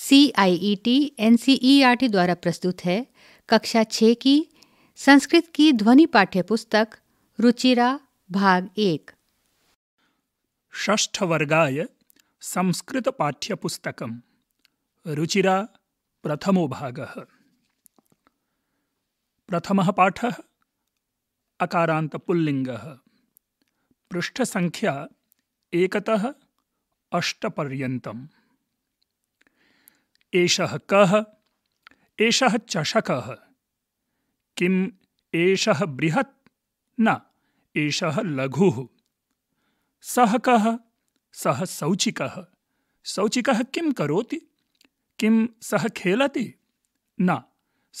C I E T N C E R T द्वारा प्रस्तुत है कक्षा छः की संस्कृत की ध्वनि पाठ्य पुस्तक रुचिरा भाग एक ष्ठ वर्गाय संस्कृत पाठ्य पुस्तक रुचिरा प्रथमो भागः प्रथमः पाठः अकारान्त पुल्लिङ्गः पृष्ठसङ्ख्या एकतः अष्टपर्यतम एषः कः एषः चषकः किम् एषः बृहत् न एषः लघुः सः कः सः सौचिकः सौचिकः किं करोति किं सः खेलति न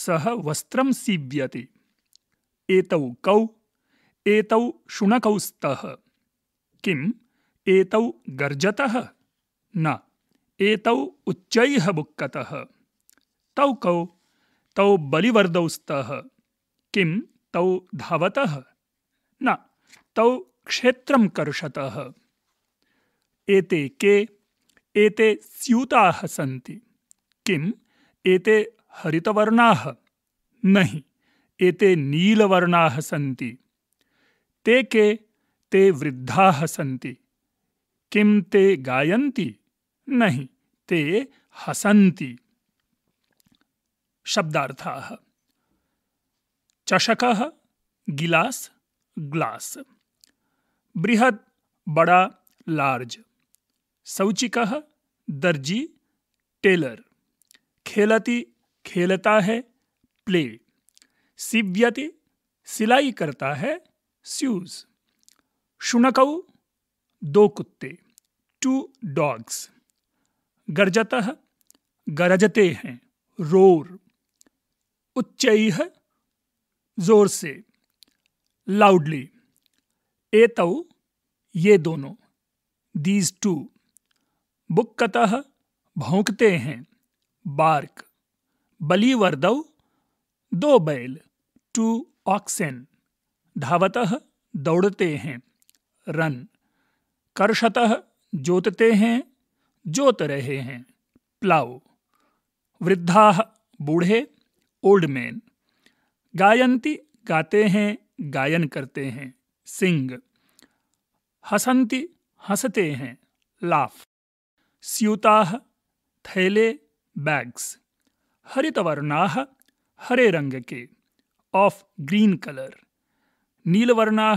सः वस्त्रं सीव्यति एतौ कौ एतौ शुनकौ स्तः किम् एतौ गर्जतः न एतौ उच्चैः बुक्कतः तौ कौ तौ बलिवर्दौ स्तः किं तौ धावतः न तौ क्षेत्रं कर्षतः एते के एते स्यूताः सन्ति किम् एते हरितवर्णाः नहि एते नीलवर्णाः सन्ति ते के ते वृद्धाः सन्ति किं ते गायन्ति नहीं ते हसन्ति शब्दार्थाः चषकः गिलास ग्लास बृहद बड़ा लार्ज सौचिकः दर्जी टेलर खेलती खेलता है प्ले सिव्यति सिलाई करता है स्यूज शुनकऊ दो कुत्ते टू डॉग्स गर्जत गरजते हैं रोर उच्च जोर से लाउडली एतौ ये दोनों दीज टू बुक्कत भौंकते हैं बार्क बली दो बैल टू ऑक्सेन धावत दौड़ते हैं रन कर्षत जोतते हैं जोत रहे हैं प्लाव वृद्धा बूढ़े ओल्ड मैन गायंती गाते हैं गायन करते हैं सिंग हसंती हंसते हैं लाफ स्यूता थैले बैग्स हरितवर्णा हरे रंग के ऑफ ग्रीन कलर नीलवर्णा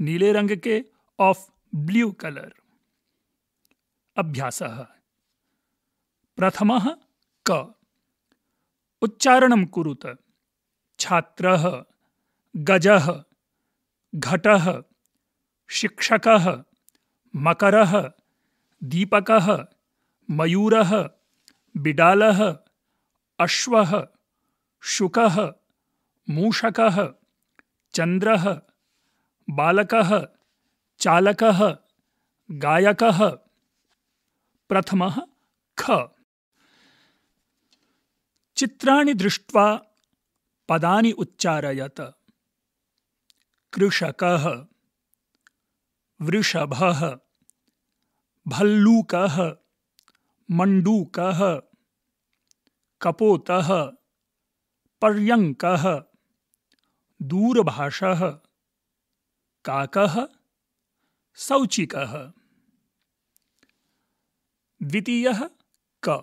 नीले रंग के ऑफ ब्लू कलर अभ्यासः प्रथमः क उच्चारणं कुरुत छात्रः गजः घटः शिक्षकः मकरः दीपकः मयूरः बिडालः अश्वः शुकः मूषकः चन्द्रः बालकः चालकः गायकः प्रथमः ख चित्राणि दृष्ट्वा पदानि उच्चारयत कृषकः वृषभः भल्लूकः मण्डूकः कपोतः पर्यङ्कः दूरभाषः काकः शौचिकः द्वितीयः क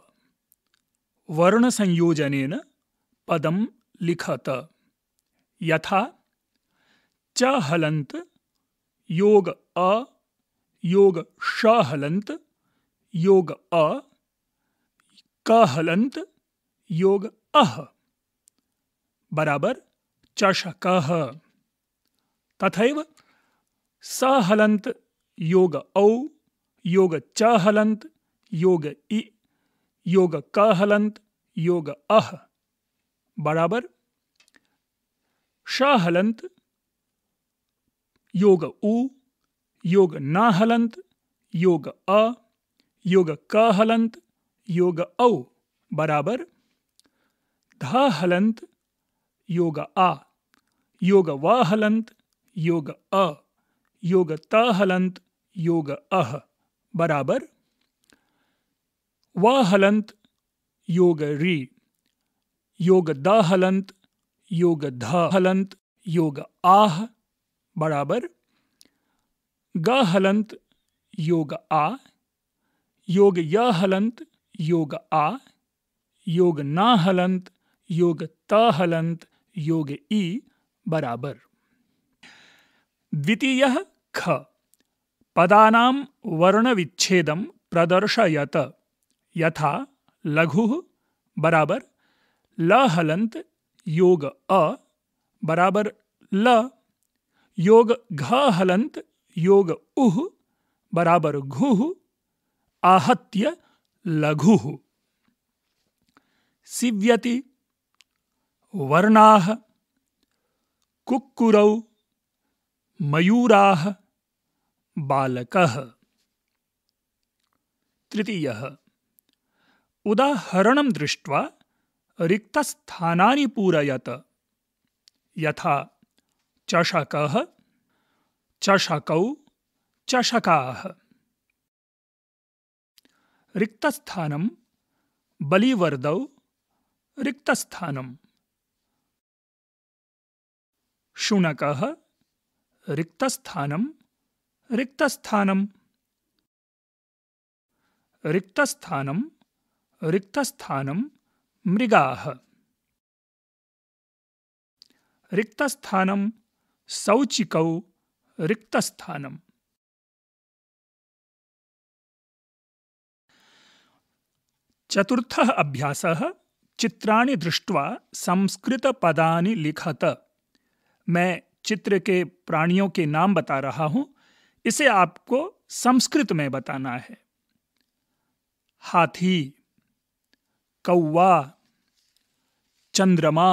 वर्णसंयोजनेन पदं लिखत यथा च हलन्त योग अ योग श हलन्त योग अ क हलन्त योग अह बराबर चषकः तथैव स हलन्त योग औ योग च हलन्त योग इ योग क हलंत योग अह बराबर श हलंत योग उ योग न हलंत योग अ योग क हलंत योग औ बराबर ध हलंत योग आ योग व हलंत योग अ योग त हलंत योग अह बराबर व हलंत योग री योग द हलंत योग ध हलंत योग आह बराबर ग हलंत योग आ योग य हलंत योग आ योग न हलंत योग त हलंत योग ई बराबर द्वितीय ख पदा वर्ण विच्छेद प्रदर्शयत यथा लघु बराबर ल हलंत योग अ बराबर ल योग घ हलंत योग उह बराबर घुह आहत्य लघु सिव्यति वर्णा कुक्कुरौ मयूरा बालकः तृतीयः उदाहरणं दृष्ट्वा रिक्तस्थानानि पूरयत यथा चषकः चषकौ चषकाः रिक्तस्थानं बलिवर्दौ रिक्तस्थानम् शुनकः रिक्तस्थानं रिक्तस्थानम् रिक्तस्थानं रिक्तस्थानं मृगाः रिक्तस्थानं रिक्तस्थान रिक्तस्थानम् चतुर्थः अभ्यासः चित्राणि दृष्ट्वा संस्कृतपदानि लिखत मैं चित्र के प्राणियों के नाम बता रहा हूं इसे आपको संस्कृत में बताना है हाथी कौवा चंद्रमा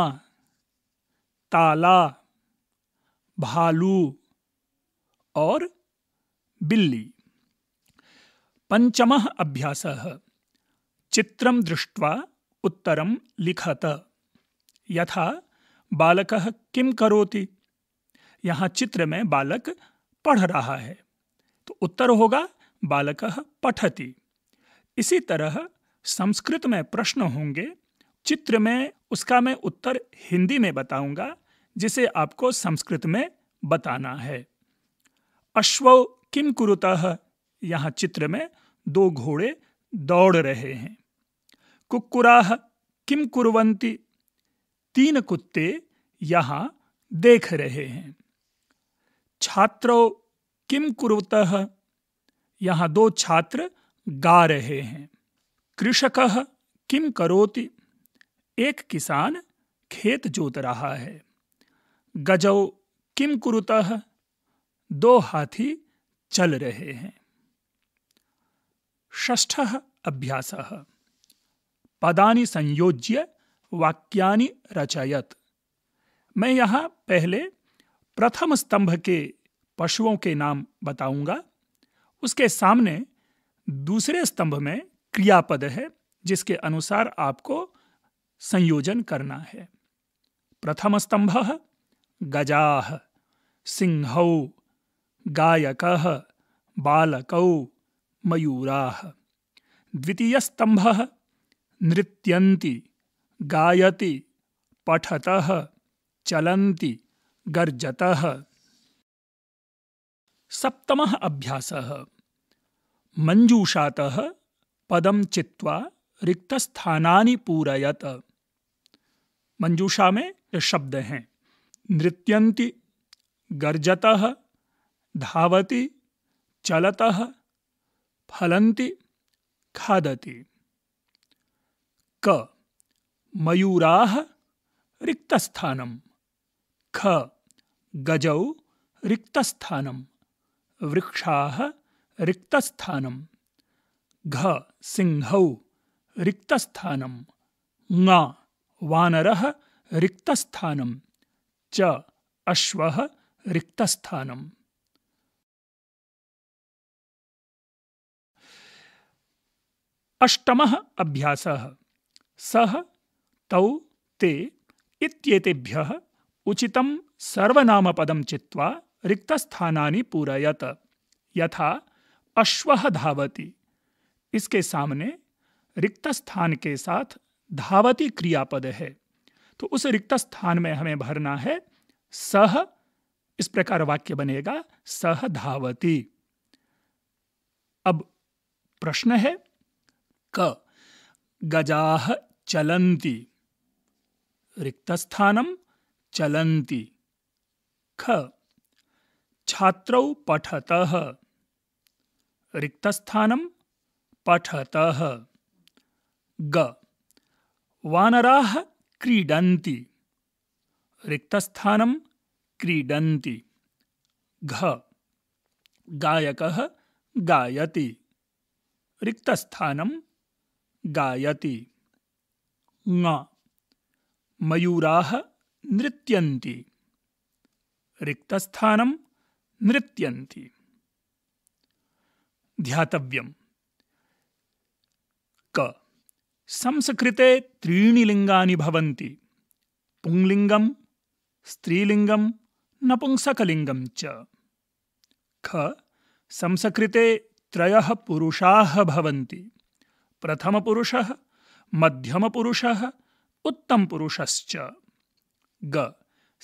ताला भालू और बिल्ली पंचम अभ्यास चित्र दृष्टि उत्तर लिखत यथा बालक किम करोति यहाँ चित्र में बालक पढ़ रहा है तो उत्तर होगा बालक पठति इसी तरह संस्कृत में प्रश्न होंगे चित्र में उसका मैं उत्तर हिंदी में बताऊंगा जिसे आपको संस्कृत में बताना है अश्व किम कुरुतः यहाँ चित्र में दो घोड़े दौड़ रहे हैं कुकुराह किम कुरवंती तीन कुत्ते यहाँ देख रहे हैं छात्रो किम कुरुतः यहाँ दो छात्र गा रहे हैं कृषक किम करोति एक किसान खेत जोत रहा है गजौ किम कुरुतः दो हाथी चल रहे हैं ष्ठ अभ्यास पदानि संयोज्य वाक्यानि रचयत मैं यहाँ पहले प्रथम स्तंभ के पशुओं के नाम बताऊंगा उसके सामने दूसरे स्तंभ में क्रियापद है जिसके अनुसार आपको संयोजन करना है प्रथम स्तंभ गजा सिंह गायक बालकौ मयूरा द्वितीय स्तंभ नृत्य गायति पठत चलती गर्जत सप्तम अभ्यास मंजूषात पदम चित्वा रिक्तस्थानानि पूरयत मंजूषा में शब्द हैं नृत्यन्ति गर्जत धावती चलत फलंती खादति क मयूरा रिक्तस्थानं ख गजौ रिक्तस्थानं वृक्षा रिक्तस्थानम् घ सिंहौ रिक्तस्थानम ङ वानरः रिक्तस्थानम च अश्वः रिक्तस्थानम अष्टमः अभ्यासः सः तौ ते इत्येतेभ्यः उचितं सर्वनामपदं चित्वा रिक्तस्थानानि पूरयत यथा अश्वः धावति इसके सामने रिक्त स्थान के साथ धावती क्रियापद है तो उस रिक्त स्थान में हमें भरना है सह इस प्रकार वाक्य बनेगा सह धावती अब प्रश्न है क गजाह चलंती रिक्त स्थानम चलंती ख छात्रौ रिक्त स्थानम पठतः ग वानराः क्रीडन्ति रिक्तस्थानं क्रीडन्ति घ गायकः गायति रिक्तस्थानं गायति ङ मयूराः नृत्यन्ति रिक्तस्थानं नृत्यन्ति ध्यातव्यम् संस्कृते त्रीणि लिङ्गानि भवन्ति पुंलिङ्गं स्त्रीलिङ्गं नपुंसकलिङ्गं च ख संस्कृते त्रयः पुरुषाः भवन्ति प्रथमपुरुषः मध्यमपुरुषः उत्तमपुरुषश्च ग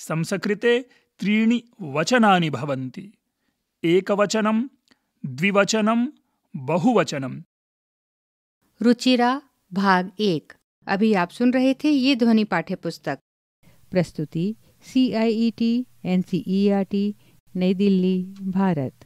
संस्कृते त्रीणि वचनानि भवन्ति एकवचनं द्विवचनं बहुवचनम् रुचिरा भाग एक अभी आप सुन रहे थे ये ध्वनि पाठ्य पुस्तक प्रस्तुति C I E T N C E R T नई दिल्ली भारत